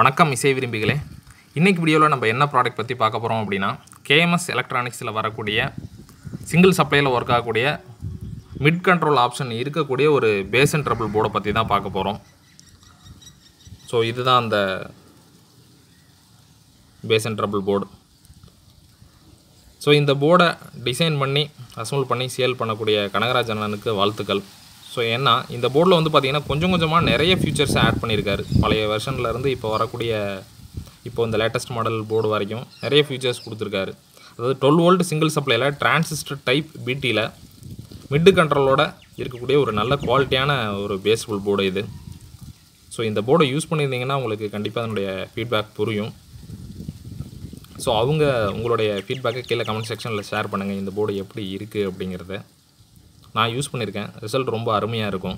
வணக்கம் இசை விரும்பிகளே இன்றைக்கி வீடியோவில் நம்ம என்ன ப்ராடக்ட் பற்றி பார்க்க போகிறோம் அப்படின்னா கேஎம்எஸ் எலக்ட்ரானிக்ஸில் வரக்கூடிய சிங்கிள் சப்ளையில் ஒர்க் ஆகக்கூடிய மிட் கண்ட்ரோல் ஆப்ஷன் இருக்கக்கூடிய ஒரு பேஸ் அண்ட் ட்ரபிள் போர்டை பற்றி தான் பார்க்க போகிறோம் ஸோ இதுதான் அந்த bass and treble board so இந்த போர்டை டிசைன் பண்ணி அசம்பிள் பண்ணி சேல் பண்ணக்கூடிய கனகராஜ் அண்ணனுக்கு வாழ்த்துக்கள் ஸோ ஏன்னா இந்த போர்டில் வந்து பார்த்திங்கன்னா கொஞ்சம் கொஞ்சமாக நிறைய ஃபியூச்சர்ஸ் ஆட் பண்ணியிருக்காரு பழைய வெர்ஷன்லேருந்து இப்போ வரக்கூடிய இப்போ இந்த லேட்டஸ்ட் மாடல் போர்டு வரைக்கும் நிறைய ஃபியூச்சர்ஸ் கொடுத்துருக்காரு அதாவது டுவெல் வோல்ட் சிங்கிள் சப்ளையில் டிரான்சிஸ்டர் டைப் பிடியில் மிட்டு கண்ட்ரோலோட இருக்கக்கூடிய ஒரு நல்ல குவாலிட்டியான ஒரு பேஸ்புல் போர்டு இது ஸோ இந்த போர்டை யூஸ் பண்ணியிருந்தீங்கன்னா உங்களுக்கு கண்டிப்பாக அதனுடைய ஃபீட்பேக் புரியும் ஸோ அவங்க உங்களுடைய ஃபீட்பேக்கை கீழே கமெண்ட் செக்ஷனில் ஷேர் பண்ணுங்கள் இந்த போர்டு எப்படி இருக்குது அப்படிங்கிறத நான் யூஸ் பண்ணியிருக்கேன் ரிசல்ட் ரொம்ப அருமையாக இருக்கும்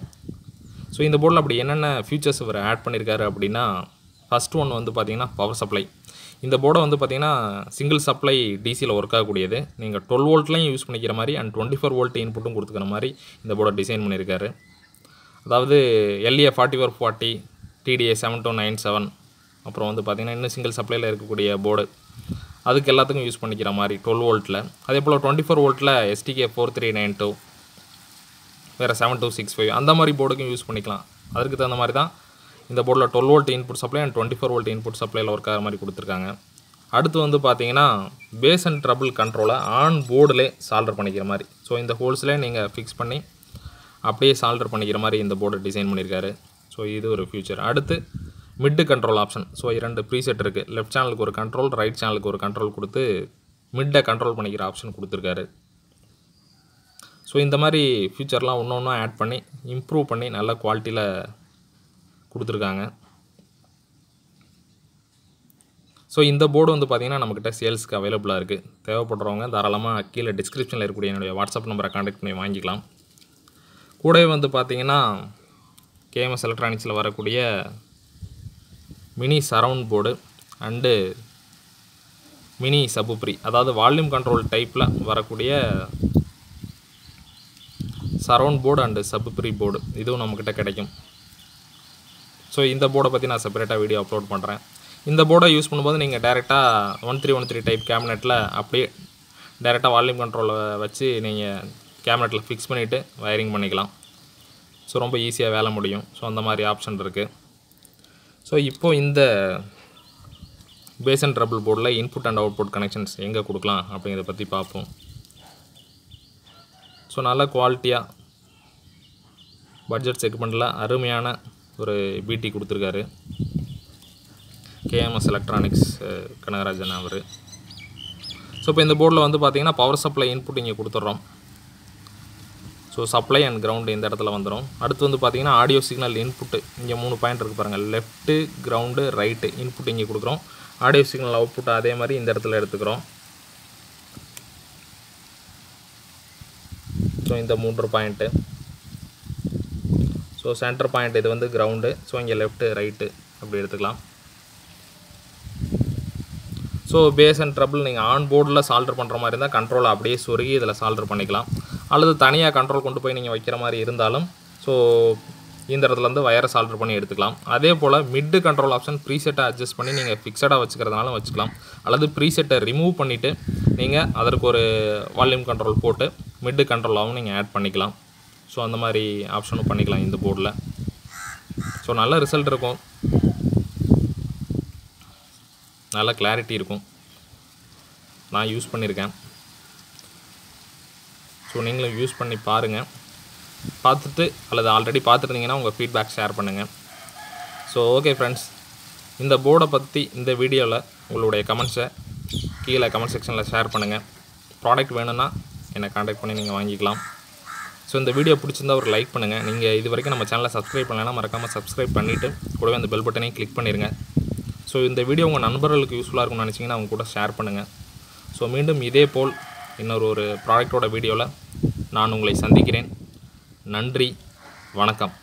ஸோ இந்த போர்டில் அப்படி என்னென்ன ஃபியூச்சர்ஸ் இவர் ஆட் பண்ணியிருக்காரு அப்படின்னா ஃபஸ்ட் ஒன் வந்து பார்த்திங்கன்னா பவர் சப்ளை இந்த போர்டை வந்து பார்த்திங்கன்னா சிங்கிள் சப்ளை டிசியில் ஒர்க் ஆகக்கூடியது நீங்கள் டுவெல் வோல்ட்லையும் யூஸ் பண்ணிக்கிற மாதிரி அண்ட் டுவெண்ட்டி ஃபோர் வோல்ட் இன்புட்டும் கொடுத்துக்கிற மாதிரி இந்த போர்டை டிசைன் பண்ணியிருக்காரு அதாவது LA forty four forty TDA seven two nine seven அப்புறம் வந்து பார்த்திங்கன்னா இன்னும் சிங்கிள் சப்ளையில் இருக்கக்கூடிய போர்டு அதுக்கு எல்லாத்துக்கும் யூஸ் பண்ணிக்கிற மாதிரி டுவெல் வோல்ட்டில் அதே போல் டுவெண்ட்டி ஃபோர் வோல்ட்டில் STK four three nine two வேறு செவன் டூ சிக்ஸ் ஃபைவ் அந்த மாதிரி போர்டுக்கும் யூஸ் பண்ணிக்கலாம் அதுக்கு தகுந்த மாதிரி தான் இந்த போர்டில் twelve volt input supply and twenty four volt input சப்ளையில் ஒர்க் ஆகிற மாதிரி கொடுத்துருக்காங்க அடுத்து வந்து பார்த்தீங்கன்னா பேஸ் அண்ட் ட்ரபிள் கண்ட்ரோலை ஆன் போர்டிலே சால்டர் பண்ணிக்கிற மாதிரி ஸோ இந்த ஹோல்ஸில் நீங்கள் ஃபிக்ஸ் பண்ணி அப்படியே சால்டர் பண்ணிக்கிற மாதிரி இந்த போர்டை டிசைன் பண்ணியிருக்காரு ஸோ இது ஒரு ஃபியூச்சர் அடுத்து மிட்டு கண்ட்ரோல் ஆப்ஷன் ஸோ இரண்டு ப்ரீசெட் இருக்குது லெஃப்ட் சேனலுக்கு ஒரு கண்ட்ரோல் ரைட் சேனலுக்கு ஒரு கண்ட்ரோல் கொடுத்து மிட்டை கண்ட்ரோல் பண்ணிக்கிற ஆப்ஷன் கொடுத்துருக்காரு ஸோ இந்த மாதிரி ஃபியூச்சர்லாம் ஒன்று ஒன்றும் ஆட் பண்ணி இம்ப்ரூவ் பண்ணி நல்ல குவாலிட்டியில் கொடுத்துருக்காங்க ஸோ இந்த போர்டு வந்து பார்த்திங்கன்னா நம்மக்கிட்ட சேல்ஸுக்கு அவைலபிளாக இருக்குது தேவைப்படுறவங்க தாராளமாக கீழே டிஸ்கிரிப்ஷனில் இருக்கக்கூடிய என்னுடைய வாட்ஸ்அப் நம்பரை காண்டாக்ட் பண்ணி வாங்கிக்கலாம் கூடவே வந்து பார்த்திங்கன்னா கேஎம்எஸ் எலக்ட்ரானிக்ஸில் வரக்கூடிய mini surround board and mini sub pre அதாவது வால்யூம் கண்ட்ரோல் டைப்பில் வரக்கூடிய surround board and sub pre board இதுவும் நம்மக்கிட்ட கிடைக்கும் ஸோ இந்த போர்டை பற்றி நான் செப்பரேட்டாக வீடியோ அப்லோட் பண்ணுறேன் இந்த போர்டை யூஸ் பண்ணும்போது நீங்கள் டேரெக்டாக one three one three type கேபினெட்டில் அப்படியே டேரெக்டாக வால்யூம் கண்ட்ரோலை வச்சு நீங்கள் கேபினெட்டில் ஃபிக்ஸ் பண்ணிவிட்டு வயரிங் பண்ணிக்கலாம் ஸோ ரொம்ப ஈஸியாக வேலை முடியும் ஸோ அந்த மாதிரி ஆப்ஷன் இருக்குது ஸோ இப்போது இந்த பேஸ் அண்ட் ட்ரபிள் போர்டில் இன்புட் அண்ட் அவுட்புட் கனெக்ஷன்ஸ் எங்கே கொடுக்கலாம் அப்படிங்கிறத பற்றி பார்ப்போம் ஸோ நல்ல குவாலிட்டியாக பட்ஜெட் பண்ணல அருமையான ஒரு பிடி கொடுத்துருக்காரு கேஎம்எஸ் எலக்ட்ரானிக்ஸ் கனகராஜன் அவர் ஸோ இப்போ இந்த போர்டில் வந்து பார்த்திங்கன்னா பவர் சப்ளை இன்புட் இங்கே கொடுத்துட்றோம் ஸோ சப்ளை அண்ட் கிரவுண்டு இந்த இடத்துல வந்துடும் அடுத்து வந்து பார்த்தீங்கன்னா ஆடியோ சிக்னல் இன்புட்டு இங்கே மூணு பாயிண்ட் இருக்குது பாருங்கள் லெஃப்ட்டு கிரவுண்டு ரைட்டு இன்புட் இங்கே கொடுக்குறோம் ஆடியோ சிக்னல் அவுட்புட் அதே மாதிரி இந்த இடத்துல எடுத்துக்கிறோம் ஸோ இந்த மூன்று பாயிண்ட்டு ஸோ சென்டர் பாயிண்ட் இது வந்து கிரவுண்டு ஸோ இங்கே லெஃப்ட்டு ரைட்டு அப்படி எடுத்துக்கலாம் ஸோ பேஸ் அண்ட் ட்ரபிள் நீங்கள் ஆன் போர்டில் சால்டர் பண்ணுற மாதிரி இருந்தால் கண்ட்ரோல் அப்படியே சொருகி இதில் சால்டர் பண்ணிக்கலாம் அல்லது தனியாக கண்ட்ரோல் கொண்டு போய் நீங்கள் வைக்கிற மாதிரி இருந்தாலும் ஸோ இந்த இடத்துலேருந்து வயரை சால்டர் பண்ணி எடுத்துக்கலாம் அதே போல் மிட்டு கண்ட்ரோல் ஆப்ஷன் ப்ரீசெட்டை அட்ஜஸ்ட் பண்ணி நீங்கள் ஃபிக்ஸடாக வச்சுக்கிறதுனாலும் வச்சுக்கலாம் அல்லது ப்ரீசெட்டை ரிமூவ் பண்ணிவிட்டு நீங்கள் அதற்கு ஒரு வால்யூம் கண்ட்ரோல் போட்டு மிட்டு கண்ட்ரோலாகவும் நீங்கள் ஆட் பண்ணிக்கலாம் ஸோ அந்த மாதிரி ஆப்ஷனும் பண்ணிக்கலாம் இந்த போர்டில் ஸோ நல்ல ரிசல்ட் இருக்கும் நல்ல கிளாரிட்டி இருக்கும் நான் யூஸ் பண்ணியிருக்கேன் ஸோ நீங்களும் யூஸ் பண்ணி பாருங்கள் பார்த்துட்டு அல்லது ஆல்ரெடி பார்த்துருந்தீங்கன்னா உங்கள் ஃபீட்பேக் ஷேர் பண்ணுங்கள் ஸோ ஓகே ஃப்ரெண்ட்ஸ் இந்த போர்டை பற்றி இந்த வீடியோவில் உங்களுடைய கமெண்ட்ஸை கீழே கமெண்ட் செக்ஷனில் ஷேர் பண்ணுங்கள் ப்ராடக்ட் வேணும்னா என்னை காண்டாக்ட் பண்ணி நீங்கள் வாங்கிக்கலாம் ஸோ இந்த வீடியோ பிடிச்சிருந்தா ஒரு லைக் பண்ணுங்கள் நீங்கள் இது வரைக்கும் நம்ம சேனலை சப்ஸ்கிரைப் பண்ணலைன்னா மறக்காமல் சப்ஸ்கிரைப் பண்ணிவிட்டு கூடவே அந்த பெல் பட்டனையும் கிளிக் பண்ணிடுங்க ஸோ இந்த வீடியோ உங்கள் நண்பர்களுக்கு யூஸ்ஃபுல்லாக இருக்கும்னு நினச்சிங்கன்னா அவங்க கூட ஷேர் பண்ணுங்கள் ஸோ மீண்டும் இதே போல் இன்னொரு ஒரு ப்ராடக்டோட வீடியோவில் நான் உங்களை சந்திக்கிறேன் நன்றி வணக்கம்